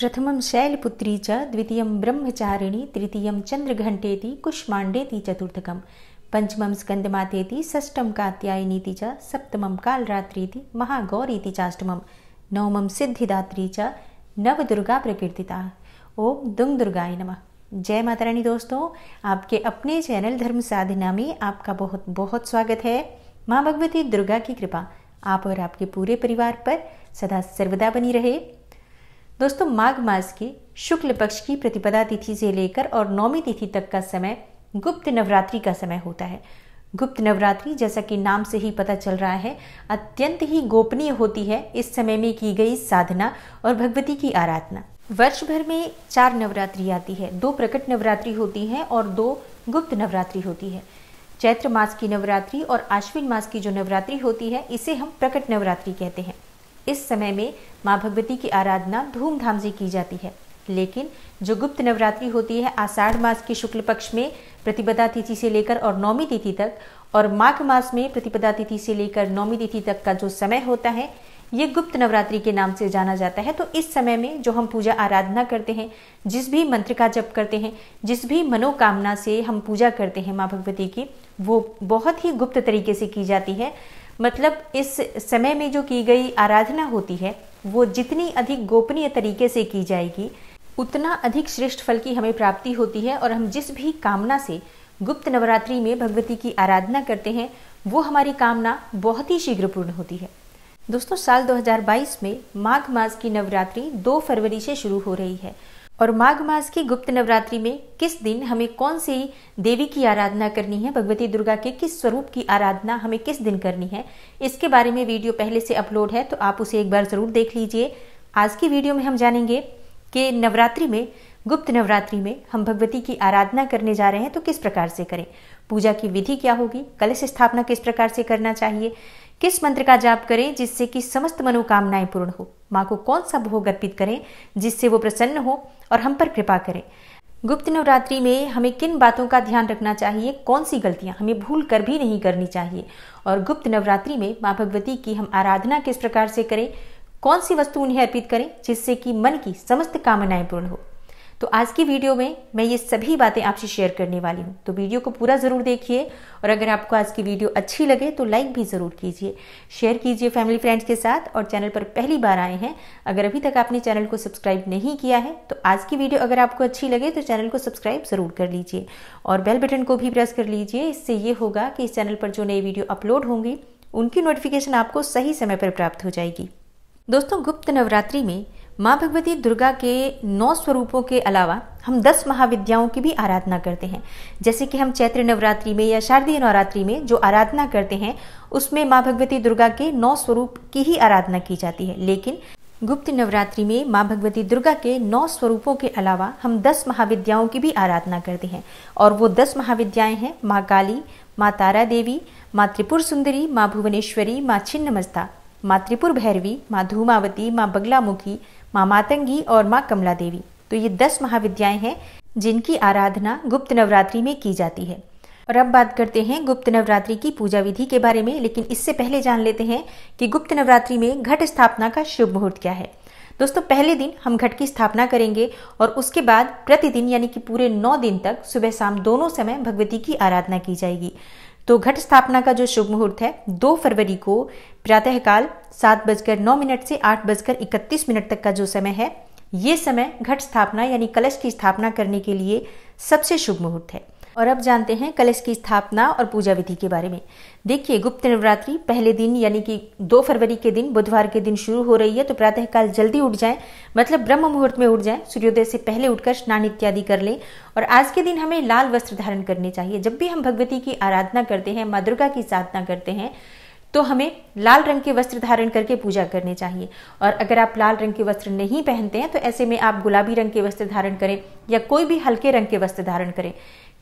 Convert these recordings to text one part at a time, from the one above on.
प्रथम शैलपुत्री च ब्रह्मचारिणी तृतीय चंद्रघंटे कुष्माण्डेति चतुर्थक पंचम स्कंदमाते षष्ठं कात्यायनीति च सप्तमं महागौरी चाष्टम नवम सिद्धिदात्री च नवदुर्गा प्रकीर्तिता ओम दुंग दुर्गाय नम जय माता रानी दोस्तों आपके अपने चैनल धर्म साधना में आपका बहुत बहुत स्वागत है माँ भगवती दुर्गा की कृपा आप और आपके पूरे परिवार पर सदा सर्वदा बनी रहे दोस्तों माघ मास के शुक्ल पक्ष की प्रतिपदा तिथि से लेकर और नौमी तिथि तक का समय गुप्त नवरात्रि का समय होता है गुप्त नवरात्रि जैसा कि नाम से ही पता चल रहा है अत्यंत ही गोपनीय होती है इस समय में की गई साधना और भगवती की आराधना वर्ष भर में चार नवरात्रि आती है दो प्रकट नवरात्रि होती है और दो गुप्त नवरात्रि होती है चैत्र मास की नवरात्रि और आश्विन मास की जो नवरात्रि होती है इसे हम प्रकट नवरात्रि कहते हैं इस समय में माँ भगवती की आराधना धूमधाम से की जाती है लेकिन जो गुप्त नवरात्रि होती है आषाढ़ मास के शुक्ल पक्ष में प्रतिपदा तिथि से लेकर और नौमी तिथि तक और माघ मास में प्रतिपदा तिथि से लेकर नौमी तिथि तक का जो समय होता है ये गुप्त नवरात्रि के नाम से जाना जाता है तो इस समय में जो हम पूजा आराधना करते हैं जिस भी मंत्र का जप करते हैं जिस भी मनोकामना से हम पूजा करते हैं माँ भगवती की वो बहुत ही गुप्त तरीके से की जाती है मतलब इस समय में जो की गई आराधना होती है वो जितनी अधिक गोपनीय तरीके से की जाएगी उतना अधिक श्रेष्ठ फल की हमें प्राप्ति होती है और हम जिस भी कामना से गुप्त नवरात्रि में भगवती की आराधना करते हैं वो हमारी कामना बहुत ही शीघ्र पूर्ण होती है दोस्तों साल 2022 में माघ मास की नवरात्रि 2 फरवरी से शुरू हो रही है और माघ मास की गुप्त नवरात्रि में किस दिन हमें कौन सी देवी की आराधना करनी है भगवती दुर्गा के किस स्वरूप की आराधना हमें किस दिन करनी है इसके बारे में वीडियो पहले से अपलोड है तो आप उसे एक बार ज़रूर देख लीजिए आज की वीडियो में हम जानेंगे कि नवरात्रि में गुप्त नवरात्रि में हम भगवती की आराधना करने जा रहे हैं तो किस प्रकार से करें पूजा की विधि क्या होगी कलश स्थापना किस प्रकार से करना चाहिए किस मंत्र का जाप करें जिससे कि समस्त मनोकामनाएं पूर्ण हो माँ को कौन सा भोग अर्पित करें जिससे वो प्रसन्न हो और हम पर कृपा करें गुप्त नवरात्रि में हमें किन बातों का ध्यान रखना चाहिए कौन सी गलतियाँ हमें भूल कर भी नहीं करनी चाहिए और गुप्त नवरात्रि में माँ भगवती की हम आराधना किस प्रकार से करें कौन सी वस्तु उन्हें अर्पित करें जिससे कि मन की समस्त कामनाएं पूर्ण हो तो आज की वीडियो में मैं ये सभी बातें आपसे शेयर करने वाली हूँ तो वीडियो को पूरा ज़रूर देखिए और अगर आपको आज की वीडियो अच्छी लगे तो लाइक भी ज़रूर कीजिए शेयर कीजिए फैमिली फ्रेंड्स के साथ और चैनल पर पहली बार आए हैं अगर अभी तक आपने चैनल को सब्सक्राइब नहीं किया है तो आज की वीडियो अगर आपको अच्छी लगे तो चैनल को सब्सक्राइब ज़रूर कर लीजिए और बेल बटन को भी प्रेस कर लीजिए इससे ये होगा कि इस चैनल पर जो नई वीडियो अपलोड होंगी उनकी नोटिफिकेशन आपको सही समय पर प्राप्त हो जाएगी दोस्तों गुप्त नवरात्रि में माँ भगवती दुर्गा के नौ स्वरूपों के अलावा हम दस महाविद्याओं की भी आराधना करते हैं जैसे कि हम चैत्र नवरात्रि में या शारदीय नवरात्रि में जो आराधना करते हैं उसमें माँ भगवती दुर्गा के नौ स्वरूप की ही आराधना की जाती है लेकिन गुप्त नवरात्रि में माँ भगवती दुर्गा के नौ स्वरूपों के अलावा हम दस महाविद्याओं की भी आराधना करते हैं और वो दस महाविद्याएं हैं माँ काली माँ तारा देवी माँ त्रिपुर सुंदरी माँ भुवनेश्वरी माँ छिन्नमस्ता माँ त्रिपुर भैरवी माँ धूमावती माँ बगलामुखी माँ मातंगी और माँ कमला देवी तो ये दस महाविद्याएं हैं जिनकी आराधना गुप्त नवरात्रि में की जाती है और अब बात करते हैं गुप्त नवरात्रि की पूजा विधि के बारे में लेकिन इससे पहले जान लेते हैं कि गुप्त नवरात्रि में घट स्थापना का शुभ मुहूर्त क्या है दोस्तों पहले दिन हम घट की स्थापना करेंगे और उसके बाद प्रतिदिन यानी कि पूरे नौ दिन तक सुबह शाम दोनों समय भगवती की आराधना की जाएगी तो घट स्थापना का जो शुभ मुहूर्त है दो फरवरी को प्रातःकाल सात बजकर नौ मिनट से आठ बजकर इकतीस मिनट तक का जो समय है ये समय घट स्थापना यानी कलश की स्थापना करने के लिए सबसे शुभ मुहूर्त है और अब जानते हैं कलश की स्थापना और पूजा विधि के बारे में देखिए गुप्त नवरात्रि पहले दिन यानी कि दो फरवरी के दिन बुधवार के दिन शुरू हो रही है तो प्रातःकाल जल्दी उठ जाएं मतलब ब्रह्म मुहूर्त में उठ जाएं सूर्योदय से पहले उठकर स्नान इत्यादि कर लें और आज के दिन हमें लाल वस्त्र धारण करने चाहिए जब भी हम भगवती की आराधना करते हैं माँ दुर्गा की साधना करते हैं तो हमें लाल रंग के वस्त्र धारण करके पूजा करने चाहिए और अगर आप लाल रंग के वस्त्र नहीं पहनते हैं तो ऐसे में आप गुलाबी रंग के वस्त्र धारण करें या कोई भी हल्के रंग के वस्त्र धारण करें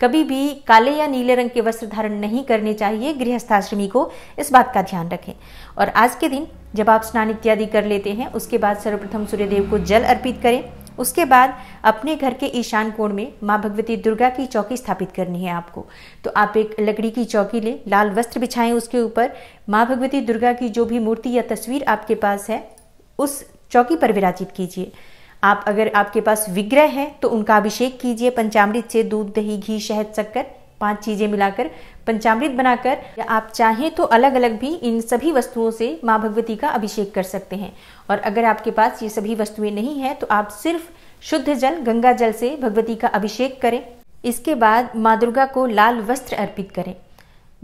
कभी भी काले या नीले रंग के वस्त्र धारण नहीं करने चाहिए गृहस्थाश्रमी को इस बात का ध्यान रखें और आज के दिन जब आप स्नान इत्यादि कर लेते हैं उसके बाद सर्वप्रथम सूर्यदेव को जल अर्पित करें उसके बाद अपने घर के ईशान कोण में माँ भगवती दुर्गा की चौकी स्थापित करनी है आपको तो आप एक लकड़ी की चौकी लें लाल वस्त्र बिछाएं उसके ऊपर माँ भगवती दुर्गा की जो भी मूर्ति या तस्वीर आपके पास है उस चौकी पर विराजित कीजिए आप अगर आपके पास विग्रह है तो उनका अभिषेक कीजिए पंचामृत से दूध दही घी शहद शक्कर पांच चीज़ें मिलाकर पंचामृत बनाकर या आप चाहें तो अलग अलग भी इन सभी वस्तुओं से माँ भगवती का अभिषेक कर सकते हैं और अगर आपके पास ये सभी वस्तुएं नहीं है तो आप सिर्फ शुद्ध जल गंगा जल से भगवती का अभिषेक करें इसके बाद माँ दुर्गा को लाल वस्त्र अर्पित करें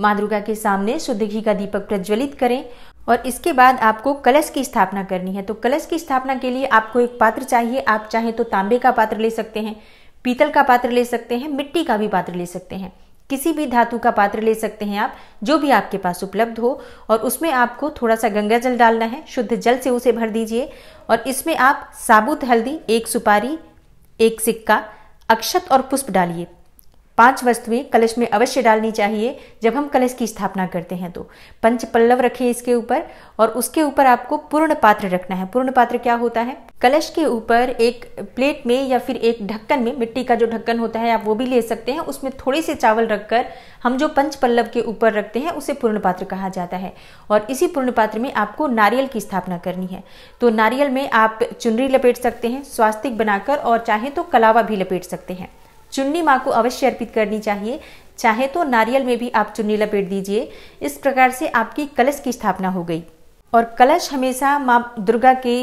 माँ दुर्गा के सामने शुद्ध घी का दीपक प्रज्वलित करें और इसके बाद आपको कलश की स्थापना करनी है तो कलश की स्थापना के लिए आपको एक पात्र चाहिए आप चाहे तो तांबे का पात्र ले सकते हैं पीतल का पात्र ले सकते हैं मिट्टी का भी पात्र ले सकते हैं किसी भी धातु का पात्र ले सकते हैं आप जो भी आपके पास उपलब्ध हो और उसमें आपको थोड़ा सा गंगा जल डालना है शुद्ध जल से उसे भर दीजिए और इसमें आप साबुत हल्दी एक सुपारी एक सिक्का अक्षत और पुष्प डालिए पांच वस्तुएं कलश में अवश्य डालनी चाहिए जब हम कलश की स्थापना करते हैं तो पंच पल्लव रखे इसके ऊपर और उसके ऊपर आपको पूर्ण पात्र रखना है पूर्ण पात्र क्या होता है कलश के ऊपर एक प्लेट में या फिर एक ढक्कन में मिट्टी का जो ढक्कन होता है आप वो भी ले सकते हैं उसमें थोड़े से चावल रखकर हम जो पंच पल्लव के ऊपर रखते हैं उसे पूर्ण पात्र कहा जाता है और इसी पूर्ण पात्र में आपको नारियल की स्थापना करनी है तो नारियल में आप चुनरी लपेट सकते हैं स्वास्तिक बनाकर और चाहे तो कलावा भी लपेट सकते हैं चुन्नी माँ को अवश्य अर्पित करनी चाहिए चाहे तो नारियल में भी आप चुन्नी लपेट दीजिए इस प्रकार से आपकी कलश की स्थापना हो गई और कलश हमेशा माँ दुर्गा के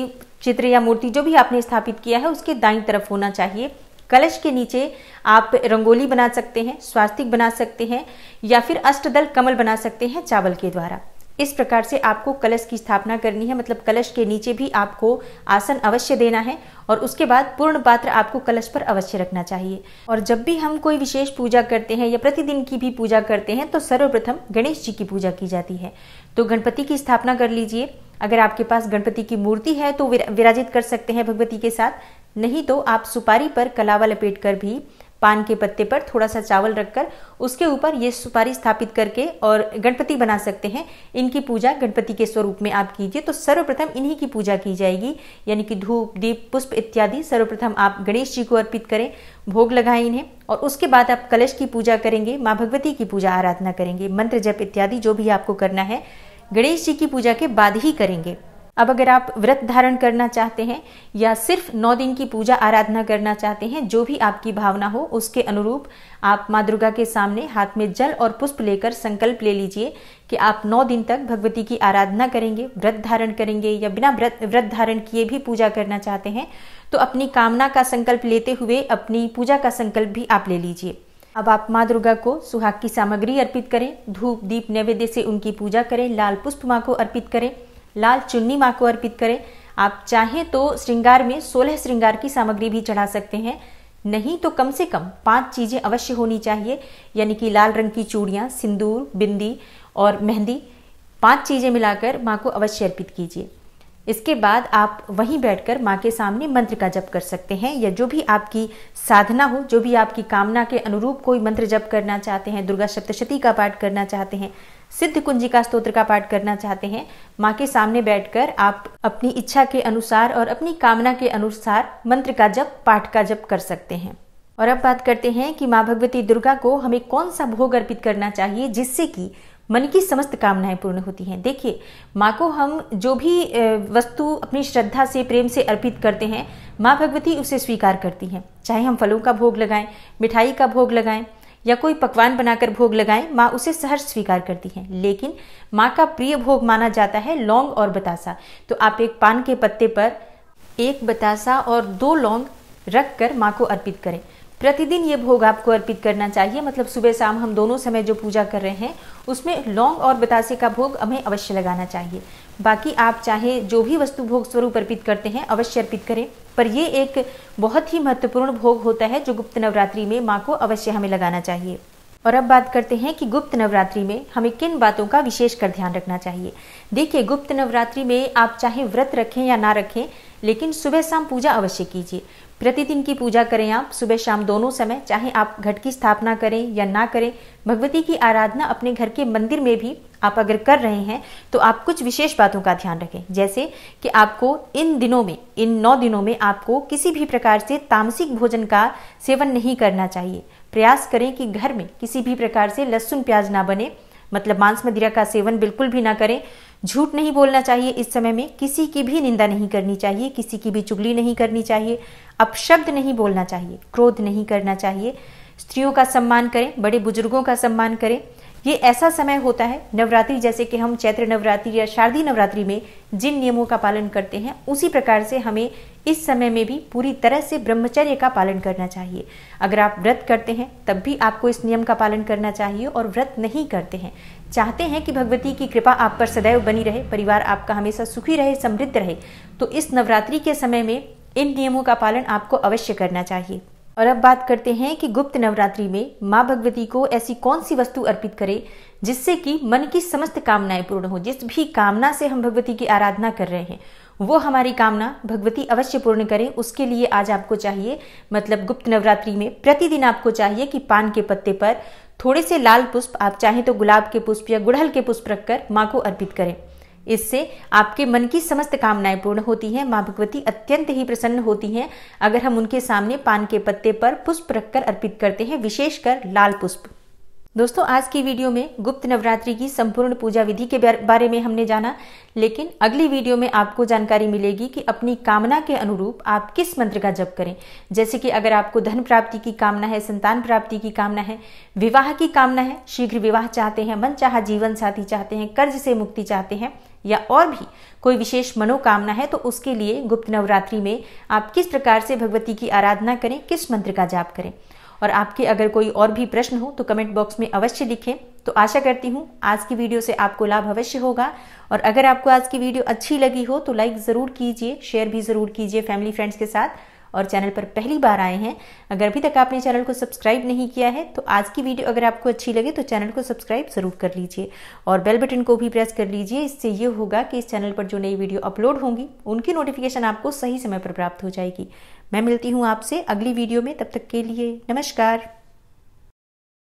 चित्र या मूर्ति जो भी आपने स्थापित किया है उसके दाई तरफ होना चाहिए कलश के नीचे आप रंगोली बना सकते हैं स्वास्तिक बना सकते हैं या फिर अष्टदल कमल बना सकते हैं चावल के द्वारा इस प्रकार से आपको कलश की स्थापना करनी है मतलब कलश के नीचे भी आपको आसन अवश्य देना है और उसके बाद पूर्ण पात्र आपको कलश पर अवश्य रखना चाहिए और जब भी हम कोई विशेष पूजा करते हैं या प्रतिदिन की भी पूजा करते हैं तो सर्वप्रथम गणेश जी की पूजा की जाती है तो गणपति की स्थापना कर लीजिए अगर आपके पास गणपति की मूर्ति है तो विराजित कर सकते हैं भगवती के साथ नहीं तो आप सुपारी पर कलावा लपेट कर भी पान के पत्ते पर थोड़ा सा चावल रखकर उसके ऊपर ये सुपारी स्थापित करके और गणपति बना सकते हैं इनकी पूजा गणपति के स्वरूप में आप कीजिए तो सर्वप्रथम इन्हीं की पूजा की जाएगी यानी कि धूप दीप पुष्प इत्यादि सर्वप्रथम आप गणेश जी को अर्पित करें भोग लगाएं इन्हें और उसके बाद आप कलश की पूजा करेंगे माँ भगवती की पूजा आराधना करेंगे मंत्र जप इत्यादि जो भी आपको करना है गणेश जी की पूजा के बाद ही करेंगे अब अगर आप व्रत धारण करना चाहते हैं या सिर्फ नौ दिन की पूजा आराधना करना चाहते हैं जो भी आपकी भावना हो उसके अनुरूप आप माँ दुर्गा के सामने हाथ में जल और पुष्प लेकर संकल्प ले लीजिए कि आप नौ दिन तक भगवती की आराधना करेंगे व्रत धारण करेंगे या बिना व्रत व्रत धारण किए भी पूजा करना चाहते हैं तो अपनी कामना का संकल्प लेते हुए अपनी पूजा का संकल्प भी आप ले लीजिए अब आप माँ दुर्गा को सुहाग की सामग्री अर्पित करें धूप दीप नैवेद्य से उनकी पूजा करें लाल पुष्प माँ को अर्पित करें लाल चुन्नी माँ को अर्पित करें आप चाहें तो श्रृंगार में सोलह श्रृंगार की सामग्री भी चढ़ा सकते हैं नहीं तो कम से कम पांच चीज़ें अवश्य होनी चाहिए यानी कि लाल रंग की चूड़ियाँ सिंदूर बिंदी और मेहंदी पांच चीज़ें मिलाकर माँ को अवश्य अर्पित कीजिए इसके बाद आप वहीं बैठकर माँ के सामने मंत्र का जप कर सकते हैं या जो भी आपकी साधना हो जो भी आपकी कामना के अनुरूप कोई मंत्र जप करना चाहते हैं दुर्गा सप्तशती का पाठ करना चाहते हैं सिद्ध कुंजिका स्तोत्र का पाठ करना चाहते हैं माँ के सामने बैठकर आप अपनी इच्छा के अनुसार और अपनी कामना के अनुसार मंत्र का जप पाठ का जप कर सकते हैं और अब बात करते हैं कि माँ भगवती दुर्गा को हमें कौन सा भोग अर्पित करना चाहिए जिससे कि मन की समस्त कामनाएं पूर्ण होती हैं देखिए माँ को हम जो भी वस्तु अपनी श्रद्धा से प्रेम से अर्पित करते हैं माँ भगवती उसे स्वीकार करती हैं चाहे हम फलों का भोग लगाएं मिठाई का भोग लगाएं या कोई पकवान बनाकर भोग लगाएं माँ उसे सहर्ष स्वीकार करती हैं लेकिन माँ का प्रिय भोग माना जाता है लौंग और बतासा तो आप एक पान के पत्ते पर एक बतासा और दो लौंग रख कर माँ को अर्पित करें प्रतिदिन ये भोग आपको अर्पित करना चाहिए मतलब सुबह शाम हम दोनों समय जो पूजा कर रहे हैं उसमें लौंग और बतासे का भोग हमें अवश्य लगाना चाहिए बाकी आप चाहे जो भी वस्तु भोग स्वरूप अर्पित करते हैं अवश्य अर्पित करें पर ये एक बहुत ही महत्वपूर्ण भोग होता है जो गुप्त नवरात्रि में माँ को अवश्य हमें लगाना चाहिए और अब बात करते हैं कि गुप्त नवरात्रि में हमें किन बातों का विशेष कर ध्यान रखना चाहिए देखिए गुप्त नवरात्रि में आप चाहे व्रत रखें या ना रखें लेकिन सुबह शाम पूजा अवश्य कीजिए प्रतिदिन की पूजा करें आप सुबह शाम दोनों समय चाहे आप घट की स्थापना करें या ना करें भगवती की आराधना अपने घर के मंदिर में भी आप अगर कर रहे हैं तो आप कुछ विशेष बातों का ध्यान रखें जैसे कि आपको इन दिनों में इन नौ दिनों में आपको किसी भी प्रकार से तामसिक भोजन का सेवन नहीं करना चाहिए प्रयास करें कि घर में किसी भी प्रकार से लहसुन प्याज ना बने मतलब मांस मदिरा का सेवन बिल्कुल भी ना करें झूठ नहीं बोलना चाहिए इस समय में किसी की भी निंदा नहीं करनी चाहिए किसी की भी चुगली नहीं करनी चाहिए अपशब्द नहीं बोलना चाहिए क्रोध नहीं करना चाहिए स्त्रियों का सम्मान करें बड़े बुजुर्गों का सम्मान करें ये ऐसा समय होता है नवरात्रि जैसे कि हम चैत्र नवरात्रि या शारदीय नवरात्रि में जिन नियमों का पालन करते हैं उसी प्रकार से हमें इस समय में भी पूरी तरह से ब्रह्मचर्य का पालन करना चाहिए अगर आप व्रत करते हैं तब भी आपको इस नियम का पालन करना चाहिए और व्रत नहीं करते हैं चाहते हैं कि भगवती की कृपा आप पर सदैव बनी रहे परिवार आपका हमेशा सुखी रहे समृद्ध रहे तो इस नवरात्रि के समय में इन नियमों का पालन आपको अवश्य करना चाहिए और अब बात करते हैं कि गुप्त नवरात्रि में माँ भगवती को ऐसी कौन सी वस्तु अर्पित करें जिससे कि मन की समस्त कामनाएं पूर्ण हो जिस भी कामना से हम भगवती की आराधना कर रहे हैं वो हमारी कामना भगवती अवश्य पूर्ण करें उसके लिए आज आपको चाहिए मतलब गुप्त नवरात्रि में प्रतिदिन आपको चाहिए कि पान के पत्ते पर थोड़े से लाल पुष्प आप चाहें तो गुलाब के पुष्प या गुड़हल के पुष्प रखकर माँ को अर्पित करें इससे आपके मन की समस्त कामनाएं पूर्ण होती हैं माँ भगवती अत्यंत ही प्रसन्न होती हैं अगर हम उनके सामने पान के पत्ते पर पुष्प रखकर अर्पित करते हैं विशेषकर लाल पुष्प दोस्तों आज की वीडियो में गुप्त नवरात्रि की संपूर्ण पूजा विधि के बारे में हमने जाना लेकिन अगली वीडियो में आपको जानकारी मिलेगी कि अपनी कामना के अनुरूप आप किस मंत्र का जप करें जैसे कि अगर आपको धन प्राप्ति की कामना है संतान प्राप्ति की कामना है विवाह की कामना है शीघ्र विवाह चाहते हैं मन चाह जीवन साथी चाहते हैं कर्ज से मुक्ति चाहते हैं या और भी कोई विशेष मनोकामना है तो उसके लिए गुप्त नवरात्रि में आप किस प्रकार से भगवती की आराधना करें किस मंत्र का जाप करें और आपके अगर कोई और भी प्रश्न हो तो कमेंट बॉक्स में अवश्य लिखें तो आशा करती हूँ आज की वीडियो से आपको लाभ अवश्य होगा और अगर आपको आज की वीडियो अच्छी लगी हो तो लाइक ज़रूर कीजिए शेयर भी ज़रूर कीजिए फैमिली फ्रेंड्स के साथ और चैनल पर पहली बार आए हैं अगर अभी तक आपने चैनल को सब्सक्राइब नहीं किया है तो आज की वीडियो अगर आपको अच्छी लगे तो चैनल को सब्सक्राइब ज़रूर कर लीजिए और बेल बटन को भी प्रेस कर लीजिए इससे ये होगा कि इस चैनल पर जो नई वीडियो अपलोड होंगी उनकी नोटिफिकेशन आपको सही समय पर प्राप्त हो जाएगी मैं मिलती हूँ आपसे अगली वीडियो में तब तक के लिए नमस्कार